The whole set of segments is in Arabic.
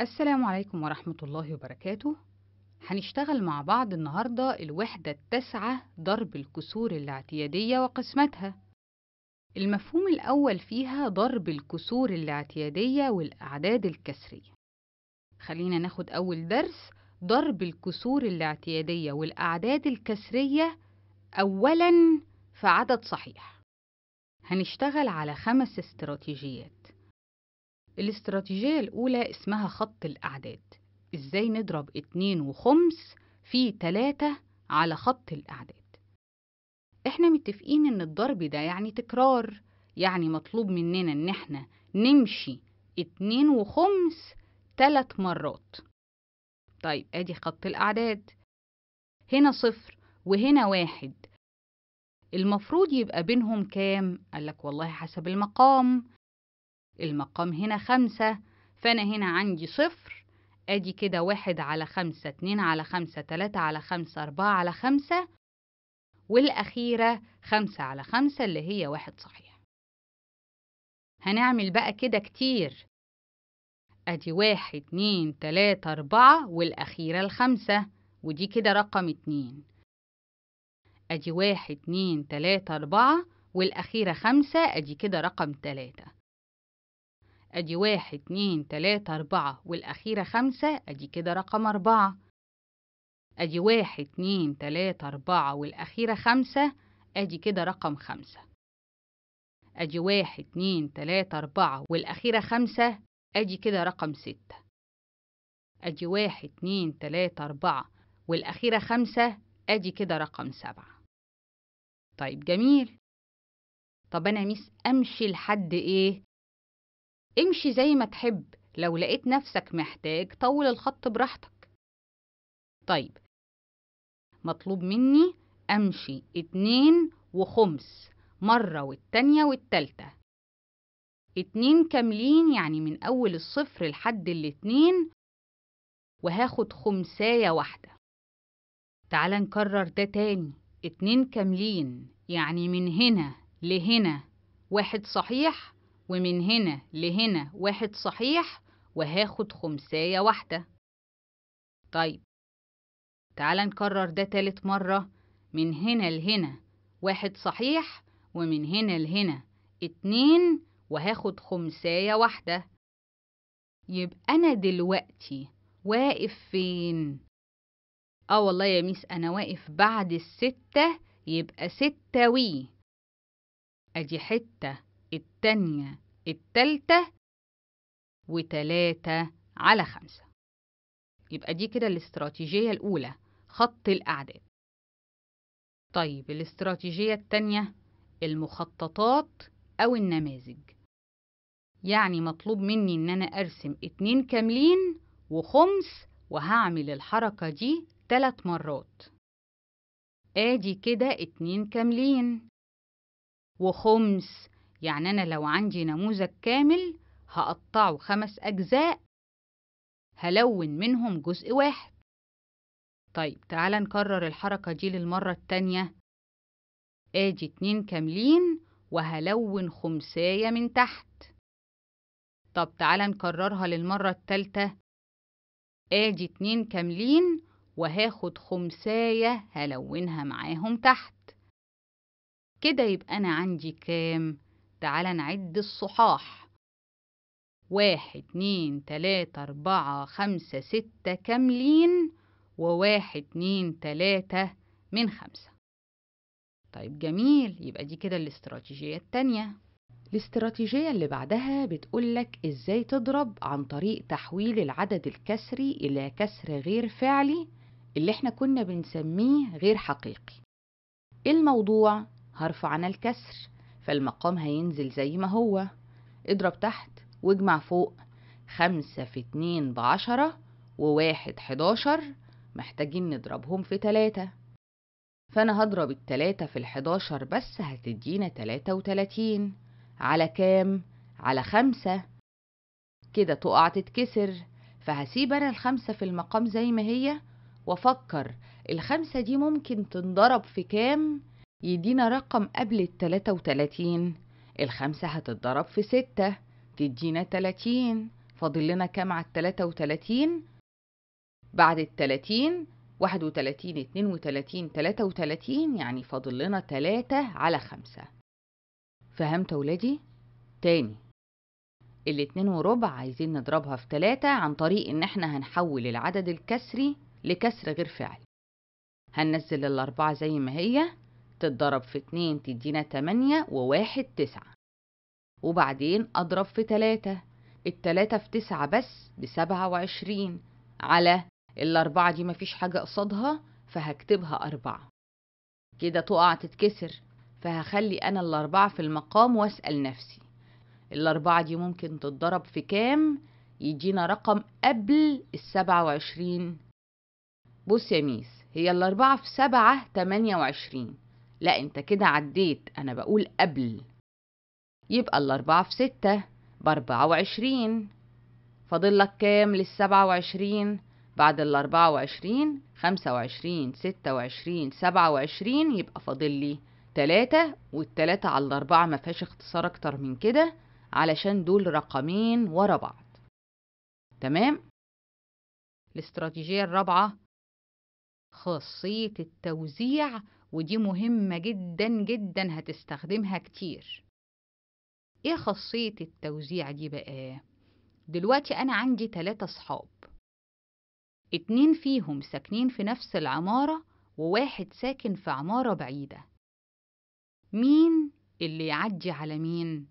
السلام عليكم ورحمة الله وبركاته هنشتغل مع بعض النهاردة الوحدة التاسعة ضرب الكسور الاعتيادية وقسمتها المفهوم الأول فيها ضرب الكسور الاعتيادية والأعداد الكسرية خلينا ناخد أول درس ضرب الكسور الاعتيادية والأعداد الكسرية أولاً في عدد صحيح هنشتغل على خمس استراتيجيات الاستراتيجية الأولى اسمها خط الأعداد إزاي نضرب اتنين وخمس في تلاتة على خط الأعداد احنا متفقين ان الضرب ده يعني تكرار يعني مطلوب مننا ان احنا نمشي اتنين وخمس تلات مرات طيب ادي خط الأعداد هنا صفر وهنا واحد المفروض يبقى بينهم كام؟ قالك والله حسب المقام المقام هنا خمسة فأنا هنا عندي صفر أدي كده واحد على خمسة اتنين على خمسة تلاتة على خمسة أربعة على خمسة والأخيرة خمسة على خمسة اللي هي واحد صحيح هنعمل بقى كده كتير أدي واحد اتنين تلاتة أربعة والأخيرة الخمسة ودي كده رقم اتنين أدي واحد اتنين تلاتة أربعة والأخيرة خمسة أدي كده رقم تلاتة ادي واحد اتنين تلاتة اربعة والاخيرة خمسة ادي كده رقم اربعة ادي واحد اتنين تلاتة اربعة والاخيرة خمسة ادي كده رقم خمسة ادي واحد اتنين تلاتة اربعة والاخيرة خمسة ادي كده رقم ستة ادي واحد اتنين تلاتة اربعة والاخيرة خمسة ادي كده رقم سبعة طيب جميل طب انا ميس امشي لحد ايه امشي زي ما تحب لو لقيت نفسك محتاج طول الخط براحتك طيب مطلوب مني أمشي اتنين وخمس مرة والتانية والتالتة اتنين كاملين يعني من أول الصفر لحد الاتنين وهاخد خمساية واحدة تعال نكرر ده تاني اتنين كاملين يعني من هنا لهنا واحد صحيح ومن هنا لهنا واحد صحيح وهاخد خمساية واحدة طيب تعال نكرر ده تالت مرة من هنا لهنا واحد صحيح ومن هنا لهنا اتنين وهاخد خمساية واحدة يبقى أنا دلوقتي واقف فين؟ آه والله يا ميس أنا واقف بعد الستة يبقى ستة وي أدي حتة التانية التالتة وتلاتة على خمسة يبقى دي كده الاستراتيجية الأولى خط الأعداد طيب الاستراتيجية التانية المخططات أو النماذج يعني مطلوب مني إن أنا أرسم اتنين كاملين وخمس وهعمل الحركة دي تلات مرات آدي كده اتنين كاملين وخمس يعني أنا لو عندي نموذج كامل هقطعه خمس أجزاء هلون منهم جزء واحد طيب تعالى نكرر الحركة دي للمرة التانية ادي اتنين كاملين وهلون خمساية من تحت طب تعالى نكررها للمرة التالتة ادي اتنين كاملين وهاخد خمساية هلونها معاهم تحت كده يبقى أنا عندي كام؟ تعال نعد الصحاح واحد اتنين تلاتة أربعة خمسة ستة كاملين وواحد اتنين تلاتة من خمسة طيب جميل يبقى دي كده الاستراتيجية التانية الاستراتيجية اللي بعدها بتقولك ازاي تضرب عن طريق تحويل العدد الكسري إلى كسر غير فعلي اللي احنا كنا بنسميه غير حقيقي إيه الموضوع هرفع الكسر فالمقام هينزل زي ما هو اضرب تحت واجمع فوق خمسة في اتنين بعشرة وواحد حداشر محتاجين نضربهم في تلاتة فأنا هضرب التلاتة في الحداشر بس هتدينا تلاتة وتلاتين على كام؟ على خمسة كده تقع تتكسر فهسيب أنا الخمسة في المقام زي ما هي وأفكر الخمسة دي ممكن تنضرب في كام يدينا رقم قبل التلاتة وتلاتين الخمسة هتتضرب في ستة تدينا تلاتين فاضل لنا كام على التلاتة وتلاتين بعد التلاتين واحد وتلاتين اتنين وتلاتين تلاتة وتلاتين يعني فاضل لنا تلاتة على خمسة فهمت ولادي؟ تاني الاتنين وربع عايزين نضربها في تلاتة عن طريق ان احنا هنحول العدد الكسري لكسر غير فعلي هننزل الاربعة زي ما هي تتضرب في اتنين تدينا تمانية وواحد تسعة وبعدين أضرب في تلاتة التلاتة في تسعة بس بسبعة وعشرين على الأربعة دي مفيش حاجة قصادها فهكتبها أربعة كده تقع تتكسر فهخلي أنا الأربعة في المقام وأسأل نفسي الأربعة دي ممكن تتضرب في كام يجينا رقم قبل السبعة وعشرين بص يا ميس هي الأربعة في سبعة تمانية وعشرين لا انت كده عديت انا بقول قبل يبقى الاربعة في ستة باربعة وعشرين فاضل لك كام للسبعة وعشرين بعد الاربعة وعشرين خمسة وعشرين ستة وعشرين سبعة وعشرين يبقى فاضل لي تلاتة والتلاتة على الاربعة ما فيهاش اختصار اكتر من كده علشان دول رقمين ورا بعض تمام الاستراتيجية الرابعة خاصية التوزيع ودي مهمة جدا جدا هتستخدمها كتير ايه خاصية التوزيع دي بقى؟ دلوقتي أنا عندي تلاتة صحاب اتنين فيهم ساكنين في نفس العمارة وواحد ساكن في عمارة بعيدة مين اللي يعدي على مين؟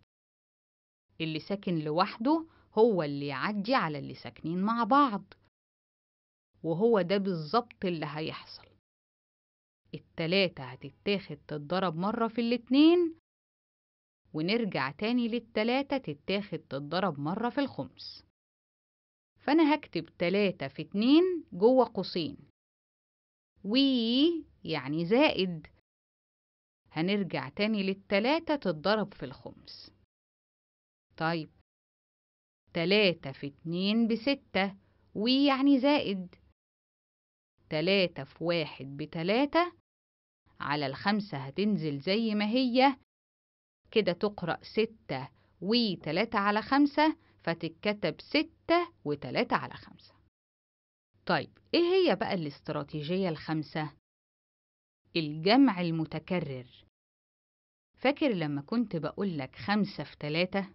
اللي ساكن لوحده هو اللي يعدي على اللي ساكنين مع بعض وهو ده بالظبط اللي هيحصل التلاتة هتتاخد تتضرب مرة في الاتنين ونرجع تاني للتلاتة تتاخد تتضرب مرة في الخمس فأنا هكتب تلاتة في اتنين جوه قوسين وي يعني زائد هنرجع تاني للتلاتة تتضرب في الخمس طيب تلاتة في اتنين بستة وي يعني زائد تلاتة في واحد بتلاتة على الخمسة هتنزل زي ما هي كده تقرأ ستة وتلاتة على خمسة فتتكتب ستة وتلاتة على خمسة طيب إيه هي بقى الاستراتيجية الخمسة؟ الجمع المتكرر فاكر لما كنت بقولك خمسة في تلاتة؟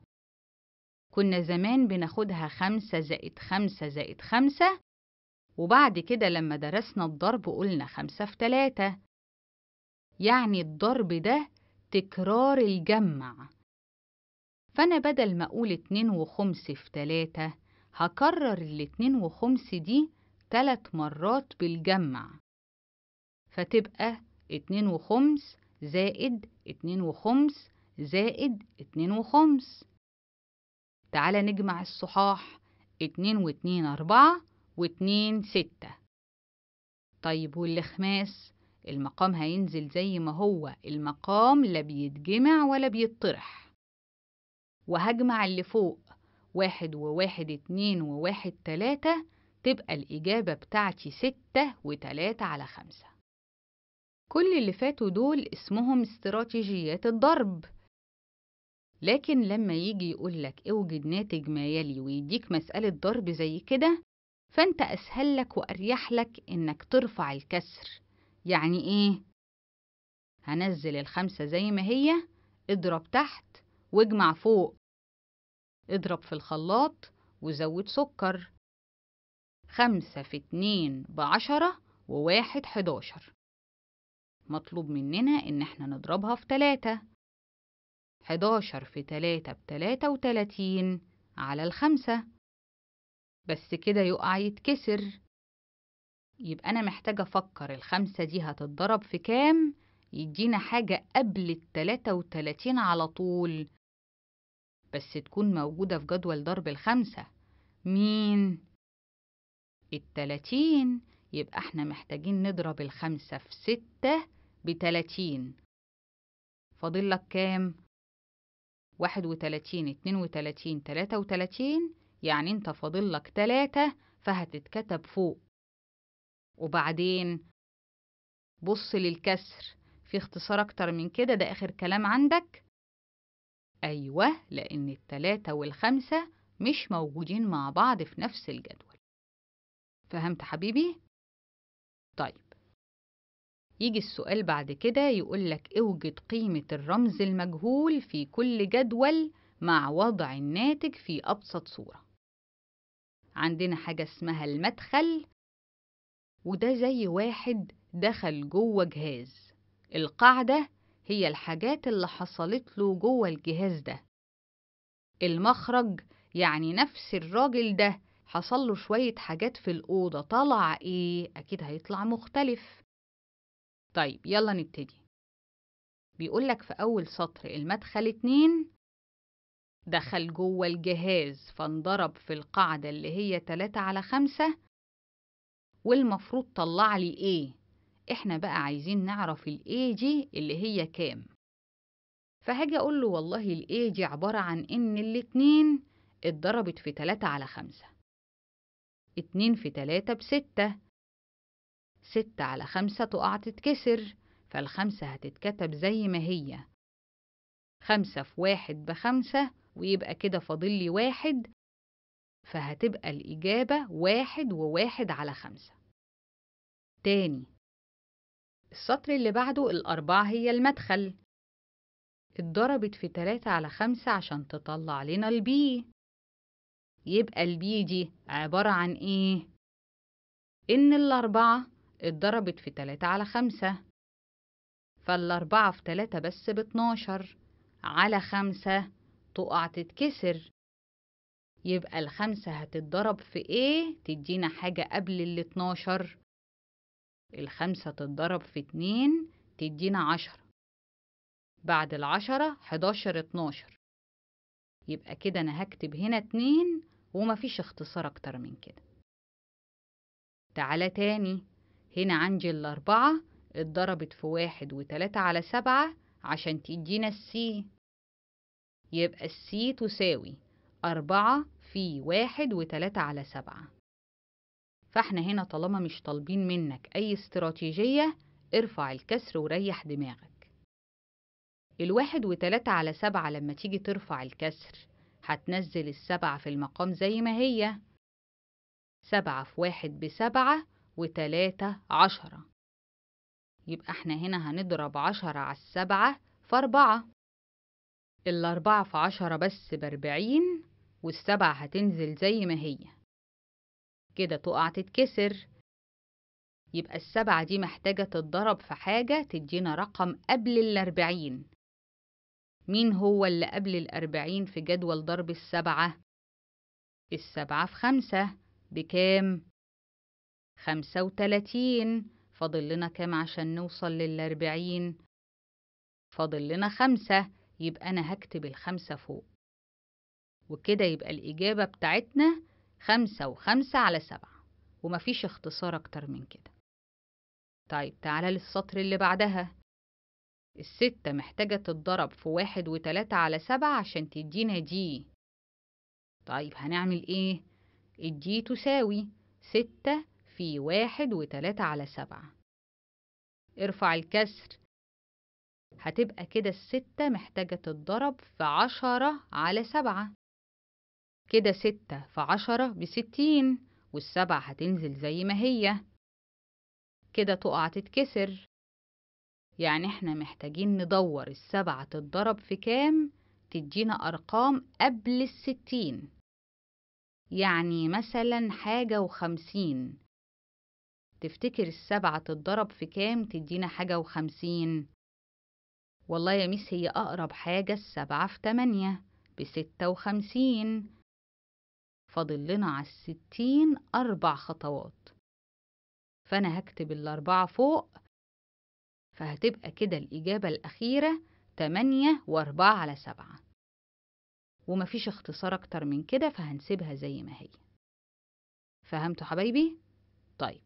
كنا زمان بناخدها خمسة زائد خمسة زائد خمسة وبعد كده لما درسنا الضرب قلنا خمسة في تلاتة يعني الضرب ده تكرار الجمع فأنا بدل ما أقول اتنين وخمس في تلاتة هكرر الاتنين وخمس دي تلات مرات بالجمع فتبقى اتنين وخمس زائد اتنين وخمس زائد اتنين وخمس تعالى نجمع الصحاح اتنين واتنين أربعة واتنين ستة طيب والخماس المقام هينزل زي ما هو المقام لا بيتجمع ولا بيتطرح وهجمع اللي فوق واحد وواحد اتنين وواحد تلاتة تبقى الإجابة بتاعتي ستة وتلاتة على خمسة كل اللي فاتوا دول اسمهم استراتيجيات الضرب لكن لما يجي يقولك اوجد ناتج ما يلي ويديك مسألة ضرب زي كده فأنت أسهل لك وأريح لك إنك ترفع الكسر يعني ايه هنزل الخمسة زي ما هي اضرب تحت واجمع فوق اضرب في الخلاط وزود سكر خمسة في اتنين بعشرة وواحد حداشر مطلوب مننا إن احنا نضربها في تلاتة حداشر في تلاتة بتلاتة وتلاتين على الخمسة بس كده يقع يتكسر يبقى أنا محتاجة أفكر الخمسة دي هتتضرب في كام يدينا حاجة قبل التلاتة وتلاتين على طول بس تكون موجودة في جدول ضرب الخمسة مين؟ التلاتين يبقى احنا محتاجين نضرب الخمسة في ستة بتلاتين فاضل لك كام؟ واحد وتلاتين اتنين وتلاتين تلاتة وتلاتين يعني انت فاضل لك تلاتة فهتتكتب فوق وبعدين بص للكسر في اختصار أكتر من كده ده آخر كلام عندك أيوة لأن التلاتة والخمسة مش موجودين مع بعض في نفس الجدول فهمت حبيبي؟ طيب يجي السؤال بعد كده يقول لك اوجد قيمة الرمز المجهول في كل جدول مع وضع الناتج في أبسط صورة عندنا حاجة اسمها المدخل وده زي واحد دخل جوه جهاز القاعدة هي الحاجات اللي حصلت له جوه الجهاز ده المخرج يعني نفس الراجل ده حصل له شوية حاجات في الأوضة طلع إيه؟ أكيد هيطلع مختلف طيب يلا نبتدي بيقولك في أول سطر المدخل اتنين دخل جوه الجهاز فانضرب في القاعدة اللي هي تلاتة على خمسة والمفروض طلع لي ايه احنا بقى عايزين نعرف الاي دي اللي هي كام فهاجي اقول له والله الاي دي عبارة عن ان الاتنين اتضربت في تلاتة على خمسة اتنين في تلاتة بستة ستة على خمسة تقع تتكسر فالخمسة هتتكتب زي ما هي خمسة في واحد بخمسة ويبقى كده فاضل لي واحد فهتبقى الإجابة واحد وواحد على خمسة تاني السطر اللي بعده الأربعة هي المدخل اتضربت في تلاتة على خمسة عشان تطلع لنا البي يبقى البي دي عبارة عن إيه؟ إن الأربعة اتضربت في تلاتة على خمسة فالأربعة في تلاتة بس باتناشر على خمسة تقع تتكسر يبقى الخمسة هتتضرب في ايه تدينا حاجة قبل الاتناشر الخمسة تتضرب في اتنين تدينا عشرة بعد العشرة حداشر اتناشر يبقى كده أنا هكتب هنا اتنين ومفيش اختصار أكتر من كده تعالى تاني هنا عندي الأربعة اتضربت في واحد وتلاتة على سبعة عشان تدينا السي يبقى السي تساوي أربعة في واحد وتلاتة على سبعة فاحنا هنا طالما مش طالبين منك أي استراتيجية ارفع الكسر وريح دماغك الواحد وتلاتة على سبعة لما تيجي ترفع الكسر هتنزل السبعة في المقام زي ما هي سبعة في واحد بسبعة وتلاتة عشرة يبقى احنا هنا هنضرب عشرة على السبعة في أربعة الأربعة في عشرة بس بأربعين والسبعة هتنزل زي ما هي كده تقع تتكسر يبقى السبعة دي محتاجة تتضرب في حاجة تدينا رقم قبل الأربعين مين هو اللي قبل الأربعين في جدول ضرب السبعة؟ السبعة في خمسة بكام؟ خمسة وتلاتين فاضل لنا كام عشان نوصل للأربعين؟ فاضل لنا خمسة يبقى أنا هكتب الخمسة فوق وكده يبقى الإجابة بتاعتنا خمسة وخمسة على سبعة ومفيش اختصار أكتر من كده طيب تعالى للسطر اللي بعدها الستة محتاجة تتضرب في واحد وتلاتة على سبعة عشان تدينا دي طيب هنعمل ايه؟ الدي تساوي ستة في واحد وتلاتة على سبعة ارفع الكسر هتبقى كده الستة محتاجة تتضرب في عشرة على سبعة كده ستة في عشرة بستين والسبعة هتنزل زي ما هي كده تقع تتكسر يعني احنا محتاجين ندور السبعة تتضرب في كام تدينا أرقام قبل الستين يعني مثلا حاجة وخمسين تفتكر السبعة تتضرب في كام تدينا حاجة وخمسين والله يا ميس هي أقرب حاجة السبعة في تمانية بستة وخمسين فاضل لنا على الستين أربع خطوات فأنا هكتب الأربعة فوق فهتبقى كده الإجابة الأخيرة تمانية وأربعة على سبعة ومفيش اختصار أكتر من كده فهنسيبها زي ما هي فهمتوا حبايبي؟ طيب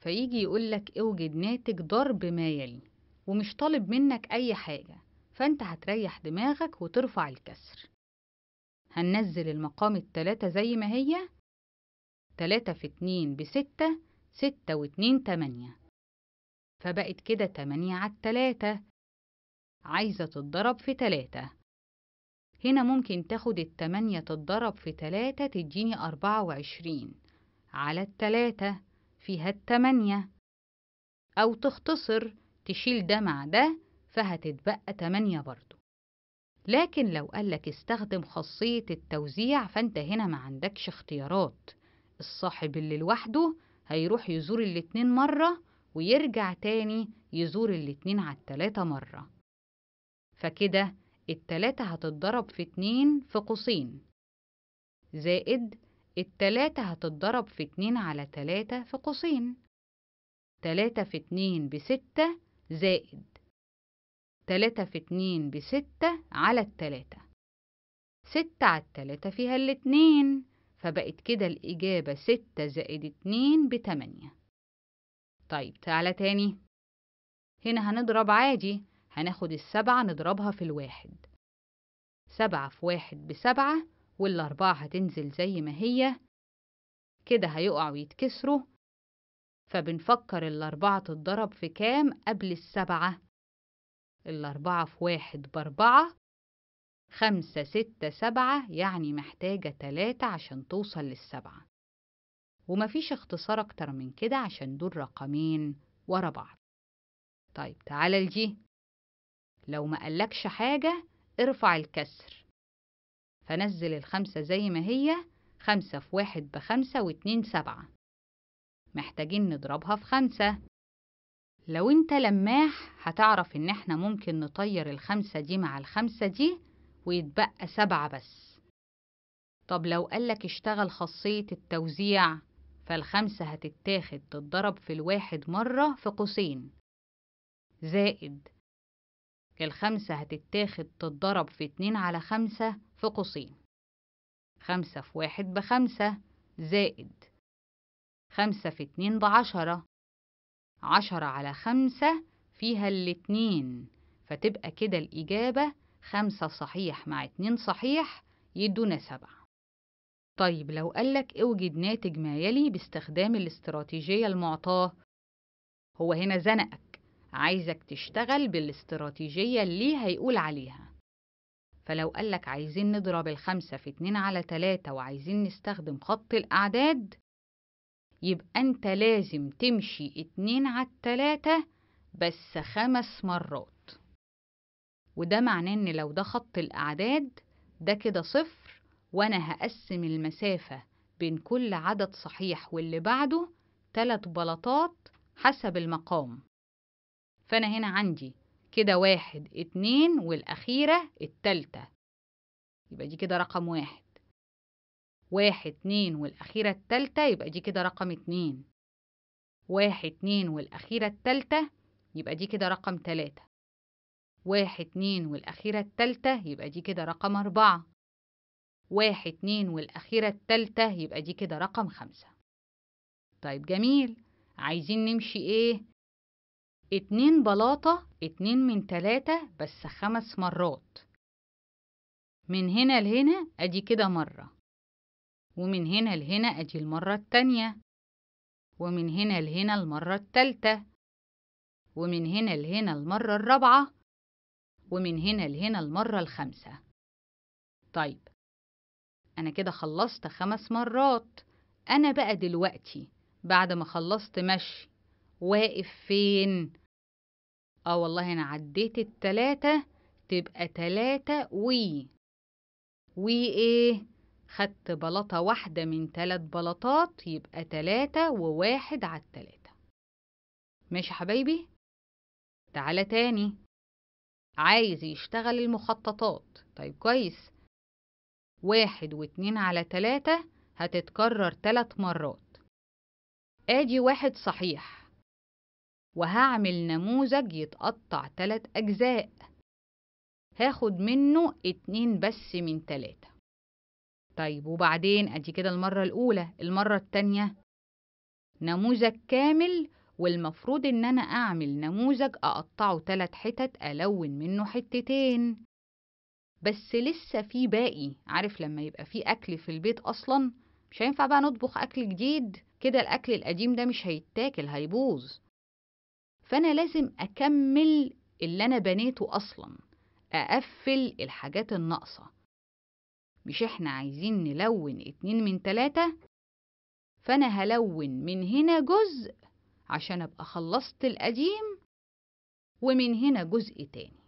فيجي يقولك اوجد ناتج ضرب ما يلي ومش طالب منك أي حاجة فأنت هتريح دماغك وترفع الكسر هننزل المقام التلاتة زي ما هي تلاتة في اتنين بستة ستة واتنين تمانية فبقت كده تمانية على التلاتة عايزة تتضرب في تلاتة هنا ممكن تاخد التمانية تتضرب في تلاتة تديني أربعة وعشرين على التلاتة فيها التمانية أو تختصر تشيل ده مع ده فهتتبقى تمانية برضه لكن لو قالك استخدم خاصية التوزيع فأنت هنا ما عندكش اختيارات الصاحب اللي لوحده هيروح يزور الاتنين مرة ويرجع تاني يزور الاتنين على التلاتة مرة فكده التلاتة هتتضرب في اتنين في قوسين زائد التلاتة هتتضرب في اتنين على تلاتة في قوسين تلاتة في اتنين بستة زائد تلاتة في اتنين بستة على التلاتة ستة على التلاتة فيها الاتنين فبقت كده الإجابة ستة زائد اتنين بتمانية طيب تعالى تاني هنا هنضرب عادي هناخد السبعة نضربها في الواحد سبعة في واحد بسبعة والأربعة هتنزل زي ما هي كده هيقعوا ويتكسروا فبنفكر الأربعة تتضرب في كام قبل السبعة الأربعة في واحد بأربعة خمسة ستة سبعة يعني محتاجة تلاتة عشان توصل للسبعة ومفيش اختصار أكتر من كده عشان دول رقمين ورا بعض طيب تعالى لجي لو ما قالكش حاجة ارفع الكسر فنزل الخمسة زي ما هي خمسة في واحد بخمسة واتنين سبعة محتاجين نضربها في خمسة لو انت لماح هتعرف ان احنا ممكن نطير الخمسة دي مع الخمسة دي ويتبقى سبعة بس طب لو قالك اشتغل خاصية التوزيع فالخمسة هتتاخد تتضرب في الواحد مرة في قوسين زائد الخمسة هتتاخد تتضرب في اتنين على خمسة في قوسين خمسة في واحد بخمسة زائد خمسة في اتنين بعشرة عشرة على خمسة فيها الاتنين فتبقى كده الإجابة خمسة صحيح مع اتنين صحيح يدونا سبعة طيب لو قالك اوجد ناتج ما يلي باستخدام الاستراتيجية المعطاة هو هنا زنقك عايزك تشتغل بالاستراتيجية اللي هيقول عليها فلو قالك عايزين نضرب الخمسة في اتنين على تلاتة وعايزين نستخدم خط الأعداد يبقى أنت لازم تمشي اتنين على التلاتة بس خمس مرات وده معناه إن لو ده خط الأعداد ده كده صفر وأنا هقسم المسافة بين كل عدد صحيح واللي بعده تلات بلاطات حسب المقام فأنا هنا عندي كده واحد اتنين والأخيرة التالتة يبقى دي كده رقم واحد واحد اتنين والأخيرة التالتة يبقى دي كده رقم اتنين واحد اتنين والأخيرة التالتة يبقى دي كده رقم تلاتة واحد اتنين والأخيرة التالتة يبقى دي كده رقم أربعة واحد اتنين والأخيرة التالتة يبقى دي كده رقم خمسة طيب جميل عايزين نمشي ايه؟ اتنين بلاطة اتنين من تلاتة بس خمس مرات من هنا لهنا ادي كده مرة ومن هنا لهنا أدي المرة التانية ومن هنا لهنا المرة التالتة ومن هنا لهنا المرة الرابعة ومن هنا لهنا المرة الخامسة طيب أنا كده خلصت خمس مرات أنا بقى دلوقتي بعد ما خلصت مشي واقف فين؟ اه والله أنا عديت التلاتة تبقى تلاتة وي وي إيه؟ خدت بلاطة واحدة من تلات بلاطات يبقى تلاتة وواحد على التلاتة ماشي حبايبي تعالى تاني عايز يشتغل المخططات طيب كويس واحد واتنين على تلاتة هتتكرر تلات مرات ادي واحد صحيح وهعمل نموذج يتقطع تلات اجزاء هاخد منه اتنين بس من تلاتة طيب وبعدين ادي كده المرة الأولى المرة التانية نموذج كامل والمفروض ان انا اعمل نموذج اقطعه تلات حتت الون منه حتتين بس لسه في باقي عارف لما يبقى في اكل في البيت اصلا مش هينفع بقى نطبخ اكل جديد كده الاكل القديم ده مش هيتاكل هيبوظ فانا لازم اكمل اللي انا بنيته اصلا اقفل الحاجات الناقصه مش احنا عايزين نلون اتنين من تلاتة فأنا هلون من هنا جزء عشان أبقى خلصت القديم ومن هنا جزء تاني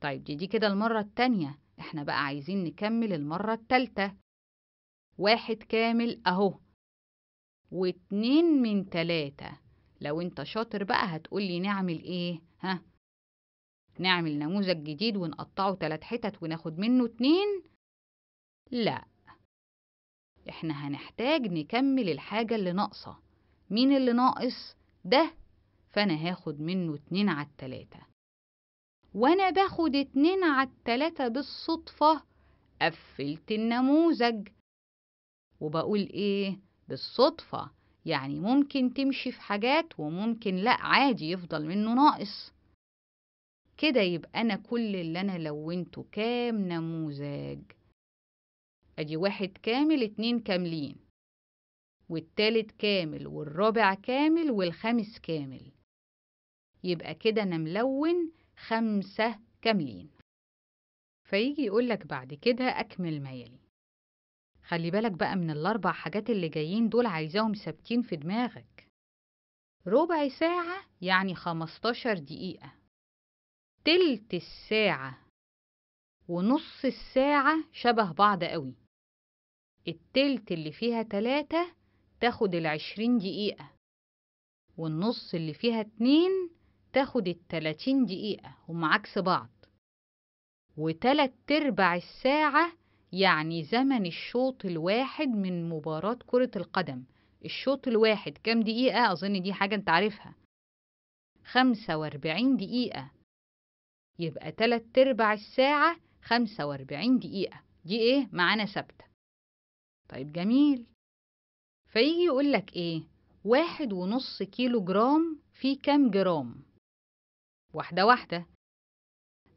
طيب دي دي كده المرة التانية احنا بقى عايزين نكمل المرة التالتة واحد كامل اهو واتنين من تلاتة لو انت شاطر بقى هتقولي نعمل ايه ها نعمل نموذج جديد ونقطعه تلات حتت وناخد منه اتنين لا احنا هنحتاج نكمل الحاجة اللي ناقصة مين اللي ناقص؟ ده فأنا هاخد منه اتنين على التلاتة وأنا باخد اتنين على التلاتة بالصدفة قفلت النموذج وبقول إيه؟ بالصدفة يعني ممكن تمشي في حاجات وممكن لأ عادي يفضل منه ناقص كده يبقى أنا كل اللي أنا لونته كام نموذج ادي واحد كامل اتنين كاملين والتالت كامل والرابع كامل والخامس كامل يبقى كده انا ملون خمسة كاملين فيجي يقولك بعد كده اكمل ما يلي خلي بالك بقى من الاربع حاجات اللي جايين دول عايزاهم ثابتين في دماغك ربع ساعة يعني خمستاشر دقيقة تلت الساعة ونص الساعة شبه بعض قوي التلت اللي فيها تلاتة تاخد العشرين دقيقة والنص اللي فيها اتنين تاخد التلاتين دقيقة هم عكس بعض وتلات تربع الساعة يعني زمن الشوط الواحد من مباراة كرة القدم الشوط الواحد كام دقيقة أظن دي حاجة أنت عارفها خمسة وأربعين دقيقة يبقى تلات تربع الساعة خمسة وأربعين دقيقة دي إيه معانا ثابتة طيب جميل فيجي يقول لك ايه واحد ونص كيلو جرام في كام جرام واحدة واحدة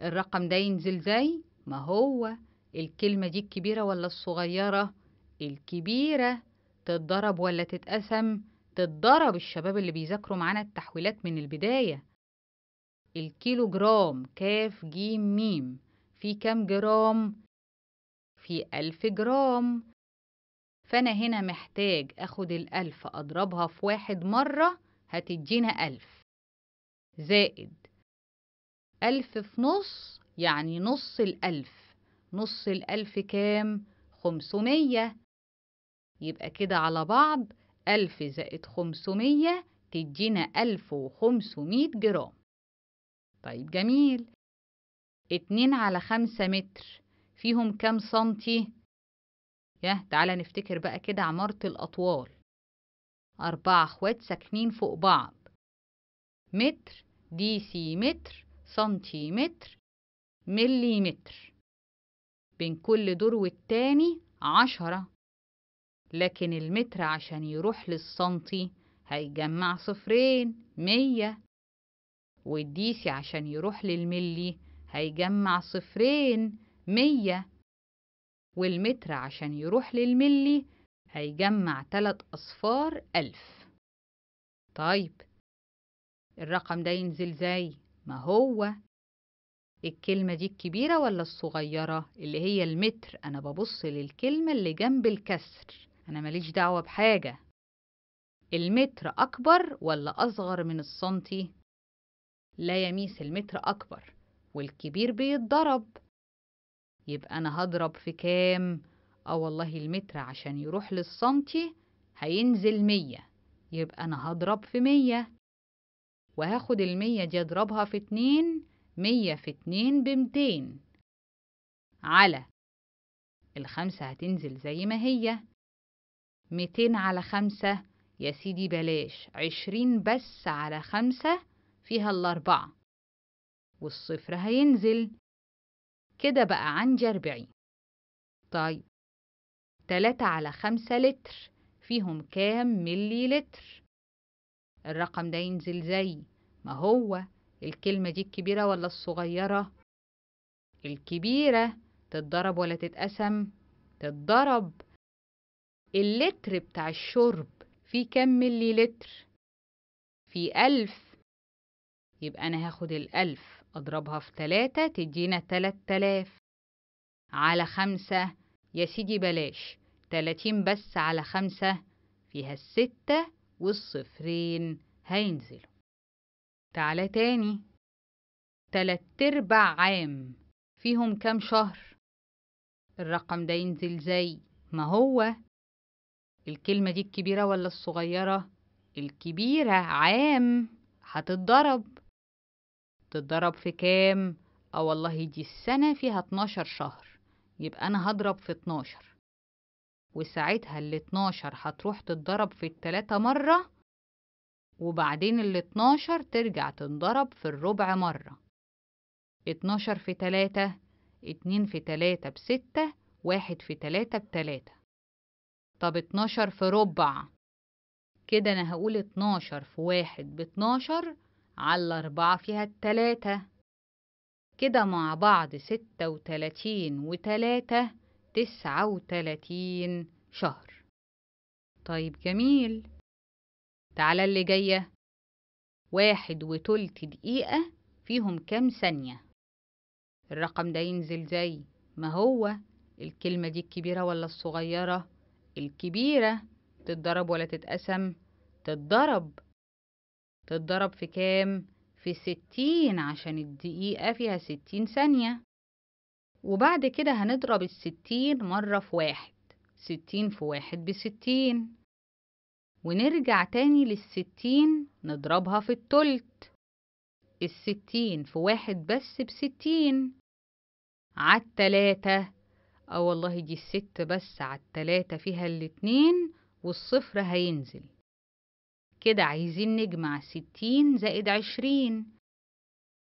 الرقم ده ينزل زي ما هو الكلمة دي الكبيرة ولا الصغيرة الكبيرة تتضرب ولا تتقسم تتضرب الشباب اللي بيذاكروا معانا التحويلات من البداية الكيلو جرام كاف جيم ميم في كام جرام في ألف جرام فأنا هنا محتاج أخد الألف أضربها في واحد مرة هتدينا ألف زائد ألف في نص يعني نص الألف نص الألف كام؟ خمسمية يبقى كده على بعض ألف زائد خمسمية تدينا ألف وخمسمية جرام طيب جميل اتنين على خمسة متر فيهم كام سنتي؟ ياه تعالى نفتكر بقى كده عمارة الأطوال أربعة أخوات ساكنين فوق بعض متر دي سي متر سنتيمتر مليمتر بين كل دور والتاني عشرة لكن المتر عشان يروح للسنتي هيجمع صفرين مية والديسي عشان يروح للملي هيجمع صفرين مية والمتر عشان يروح للملي هيجمع تلات أصفار ألف طيب الرقم ده ينزل زي ما هو الكلمة دي الكبيرة ولا الصغيرة اللي هي المتر أنا ببص للكلمة اللي جنب الكسر أنا ماليش دعوة بحاجة المتر أكبر ولا أصغر من السنتي؟ لا يميس المتر أكبر والكبير بيتضرب يبقى أنا هضرب في كام؟ آه والله المتر عشان يروح للسنتي هينزل مية يبقى أنا هضرب في مية وهاخد المية دي أضربها في اتنين مية في اتنين بمتين على الخمسة هتنزل زي ما هي ميتين على خمسة يا سيدي بلاش عشرين بس على خمسة فيها الأربعة والصفر هينزل كده بقى عندي أربعين طيب تلاتة على خمسة لتر فيهم كام ملي لتر الرقم ده ينزل زي ما هو الكلمة دي الكبيرة ولا الصغيرة الكبيرة تتضرب ولا تتقسم تتضرب اللتر بتاع الشرب فيه كام ملي لتر في ألف يبقى أنا هاخد الألف أضربها في تلاتة تدينا تلات تلاف على خمسة يا سيدي بلاش تلاتين بس على خمسة فيها الستة والصفرين هينزلوا تعالى تاني تلات أرباع عام فيهم كام شهر الرقم ده ينزل زي ما هو الكلمة دي الكبيرة ولا الصغيرة الكبيرة عام هتتضرب تتضرب في كام اه والله دي السنة فيها 12 شهر يبقى أنا هضرب في 12 وساعتها ال 12 هتروح تتضرب في التلاتة مرة وبعدين ال 12 ترجع تنضرب في الربع مرة 12 في 3 2 في 3 بستة 1 في 3 بتلاتة طب 12 في ربع كده أنا هقول 12 في 1 باتناشر على الأربعة فيها التلاتة كده مع بعض ستة وتلاتين وتلاتة تسعة وتلاتين شهر طيب جميل تعالى اللي جاية واحد وتلت دقيقة فيهم كام ثانية الرقم ده ينزل زي ما هو الكلمة دي الكبيرة ولا الصغيرة الكبيرة تتضرب ولا تتقسم تتضرب تتضرب في كام في ستين عشان الدقيقة فيها ستين ثانية وبعد كده هنضرب الستين مرة في واحد ستين في واحد بستين ونرجع تاني للستين نضربها في التلت الستين في واحد بس بستين التلاتة اه والله دي الست بس التلاتة فيها الاتنين والصفر هينزل كده عايزين نجمع ستين زائد عشرين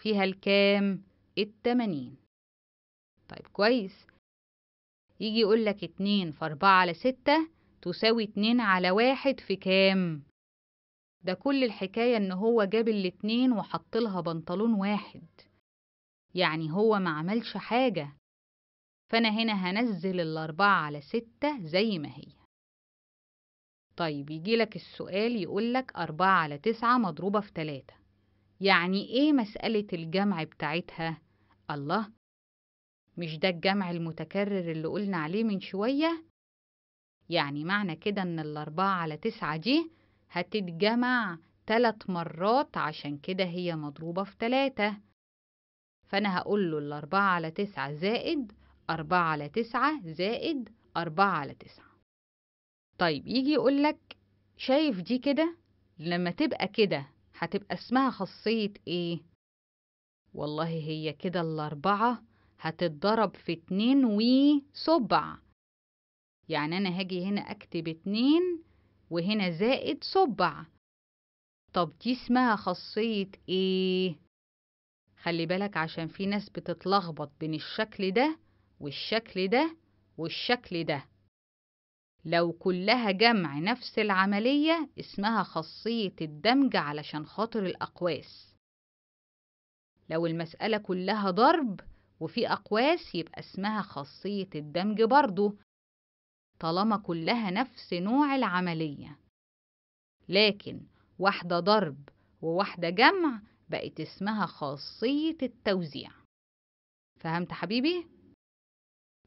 فيها الكام التمانين طيب كويس يجي يقول لك اتنين في أربعة على ستة تساوي اتنين على واحد في كام ده كل الحكاية إن هو جاب الاتنين وحط لها بنطلون واحد يعني هو ما عملش حاجة فأنا هنا هنزل الأربعة على ستة زي ما هي طيب يجي لك السؤال يقول لك أربعة على تسعة مضروبة في تلاتة يعني إيه مسألة الجمع بتاعتها؟ الله مش ده الجمع المتكرر اللي قلنا عليه من شوية؟ يعني معنى كده إن الأربعة على تسعة دي هتتجمع تلات مرات عشان كده هي مضروبة في تلاتة فأنا هقول له الأربعة على تسعة زائد أربعة على تسعة زائد أربعة على تسعة طيب يجي يقول لك شايف دي كده لما تبقى كده هتبقى اسمها خاصية ايه والله هي كده الأربعة هتتضرب في اتنين وسبع يعني أنا هاجي هنا أكتب اتنين وهنا زائد سبع طب دي اسمها خاصية ايه؟ خلي بالك عشان في ناس بتتلخبط بين الشكل ده والشكل ده والشكل ده لو كلها جمع نفس العملية اسمها خاصية الدمج علشان خاطر الأقواس لو المسألة كلها ضرب وفي أقواس يبقى اسمها خاصية الدمج برضو طالما كلها نفس نوع العملية لكن واحدة ضرب وواحدة جمع بقت اسمها خاصية التوزيع فهمت حبيبي؟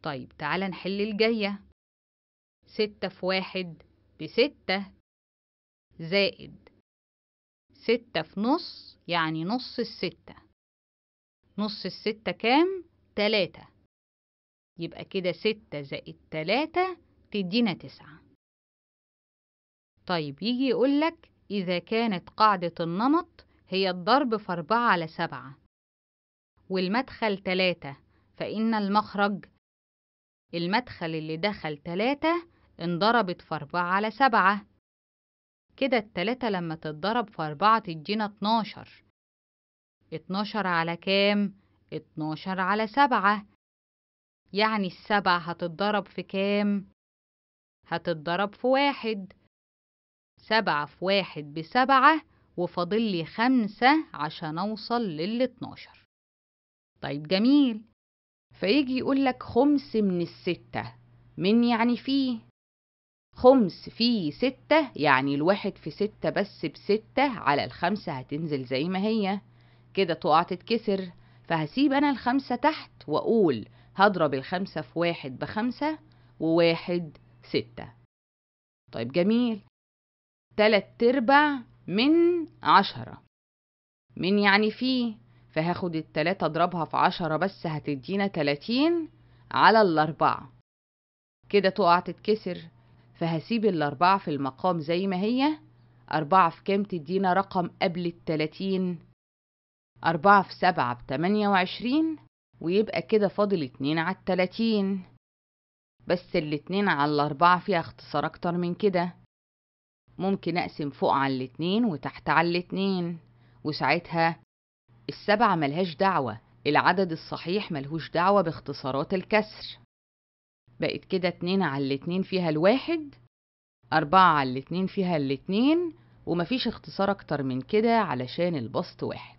طيب تعالى نحل الجايه ستة في واحد بستة زائد ستة في نص يعني نص الستة نص الستة كام؟ تلاتة يبقى كده ستة زائد تلاتة تدينا تسعة طيب يجي يقولك إذا كانت قاعدة النمط هي الضرب في أربعة على سبعة والمدخل تلاتة فإن المخرج المدخل اللي دخل تلاتة انضربت في أربعة على سبعة كده التلاتة لما تتضرب في أربعة تدينا اتناشر اتناشر على كام؟ اتناشر على سبعة يعني السبعة هتتضرب في كام؟ هتتضرب في واحد سبعة في واحد بسبعة وفاضل لي خمسة عشان أوصل للاتناشر طيب جميل فيجي يقول لك خمس من الستة من يعني فيه خمس في ستة يعني الواحد في ستة بس بستة على الخمسة هتنزل زي ما هي كده تقع تتكسر فهسيب أنا الخمسة تحت وأقول هضرب الخمسة في واحد بخمسة وواحد ستة طيب جميل تلات تربع من عشرة من يعني فيه فهاخد التلاتة اضربها في عشرة بس هتدينا تلاتين على الأربعة كده تقع تتكسر فهسيب الأربعة في المقام زي ما هي أربعة في كام تدينا رقم قبل التلاتين أربعة في سبعة بتمانية وعشرين ويبقى كده فاضل اتنين على التلاتين بس الاتنين على الأربعة فيها اختصار أكتر من كده ممكن أقسم فوق على الاتنين وتحت على الاتنين وساعتها السبعة ملهاش دعوة العدد الصحيح ملهوش دعوة باختصارات الكسر بقت كده اتنين على الاتنين فيها الواحد أربعة على الاتنين فيها الاتنين ومفيش اختصار أكتر من كده علشان البسط واحد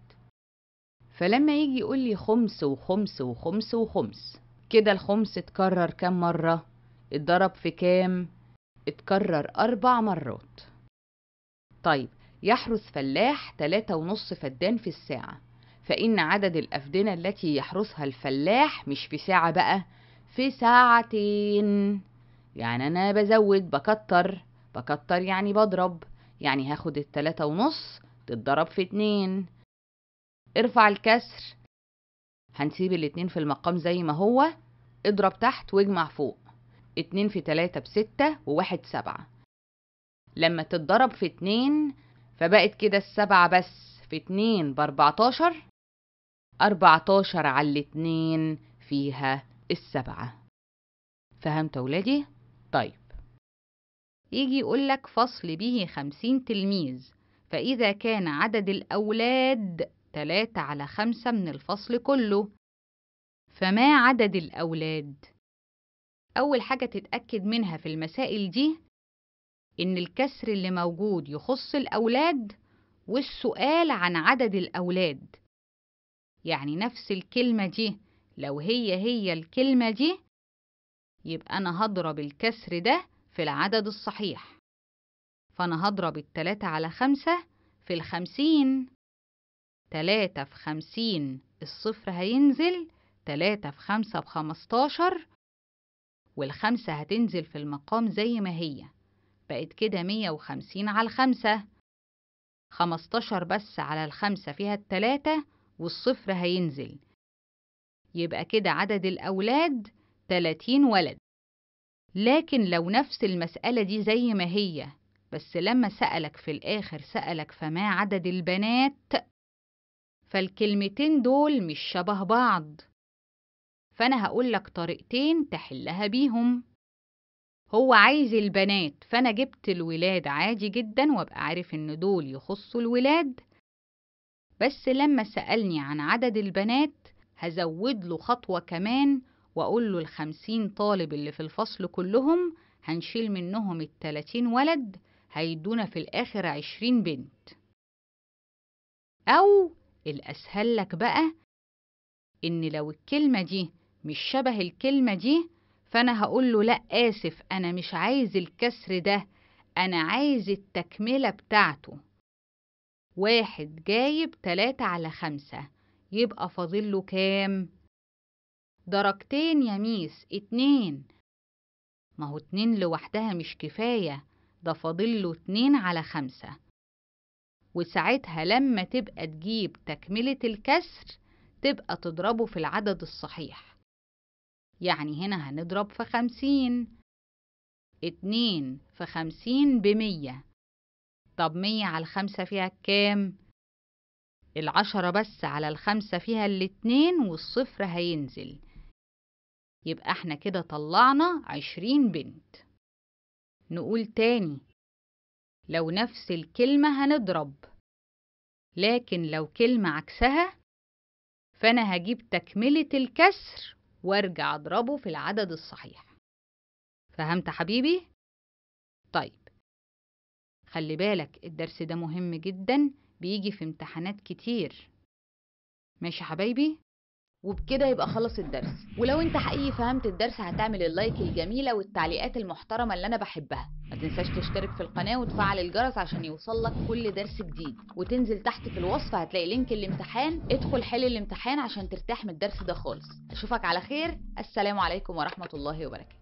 فلما يجي يقول لي خمس وخمس وخمس وخمس كده الخمس اتكرر كام مرة اتضرب في كام اتكرر أربع مرات طيب يحرس فلاح تلاتة ونص فدان في الساعة فإن عدد الأفدنة التي يحرسها الفلاح مش في ساعة بقى في ساعتين يعني انا بزود بكتر بكتر يعني بضرب يعني هاخد التلاتة ونص تتضرب في اتنين ارفع الكسر هنسيب الاتنين في المقام زي ما هو اضرب تحت واجمع فوق اتنين في تلاتة بستة وواحد سبعة لما تتضرب في اتنين فبقت كده السبعة بس في اتنين باربعتاشر اربعتاشر على الاتنين فيها السبعة فهمت أولادي؟ طيب يجي يقول لك فصل به خمسين تلميذ فإذا كان عدد الأولاد تلاتة على خمسة من الفصل كله فما عدد الأولاد؟ أول حاجة تتأكد منها في المسائل دي إن الكسر اللي موجود يخص الأولاد والسؤال عن عدد الأولاد يعني نفس الكلمة دي لو هي هي الكلمة دي يبقى أنا هضرب الكسر ده في العدد الصحيح فأنا هضرب التلاتة على خمسة في الخمسين تلاتة في خمسين الصفر هينزل تلاتة في خمسة بخمستاشر والخمسة هتنزل في المقام زي ما هي بقت كده مية وخمسين على الخمسة خمستاشر بس على الخمسة فيها التلاتة والصفر هينزل يبقى كده عدد الأولاد 30 ولد لكن لو نفس المسألة دي زي ما هي بس لما سألك في الآخر سألك فما عدد البنات فالكلمتين دول مش شبه بعض فأنا هقولك طريقتين تحلها بيهم هو عايز البنات فأنا جبت الولاد عادي جدا وابقى عارف إن دول يخصوا الولاد بس لما سألني عن عدد البنات هزود له خطوة كمان وأقول له الخمسين طالب اللي في الفصل كلهم هنشيل منهم التلاتين ولد هيدونا في الآخر عشرين بنت أو الأسهل لك بقى إن لو الكلمة دي مش شبه الكلمة دي فأنا هقول له لأ آسف أنا مش عايز الكسر ده أنا عايز التكملة بتاعته واحد جايب تلاتة على خمسة يبقى فاضله كام درجتين يا ميس اتنين ما هو اتنين لوحدها مش كفاية ده فاضله اتنين على خمسة وساعتها لما تبقى تجيب تكملة الكسر تبقى تضربه في العدد الصحيح يعني هنا هنضرب في خمسين اتنين في خمسين بمية طب مية على الخمسة فيها كام؟ العشرة بس على الخمسة فيها الاتنين والصفر هينزل يبقى احنا كده طلعنا عشرين بنت نقول تاني لو نفس الكلمة هنضرب لكن لو كلمة عكسها فأنا هجيب تكملة الكسر وارجع اضربه في العدد الصحيح فهمت حبيبي؟ طيب خلي بالك الدرس ده مهم جداً بيجي في امتحانات كتير ماشي حبايبي وبكده يبقى خلص الدرس ولو انت حقيقي فهمت الدرس هتعمل اللايك الجميلة والتعليقات المحترمة اللي انا بحبها ما تنساش تشترك في القناة وتفعل الجرس عشان يوصلك كل درس جديد وتنزل تحت في الوصف هتلاقي لينك الامتحان ادخل حل الامتحان عشان ترتاح من الدرس ده خالص اشوفك على خير السلام عليكم ورحمة الله وبركاته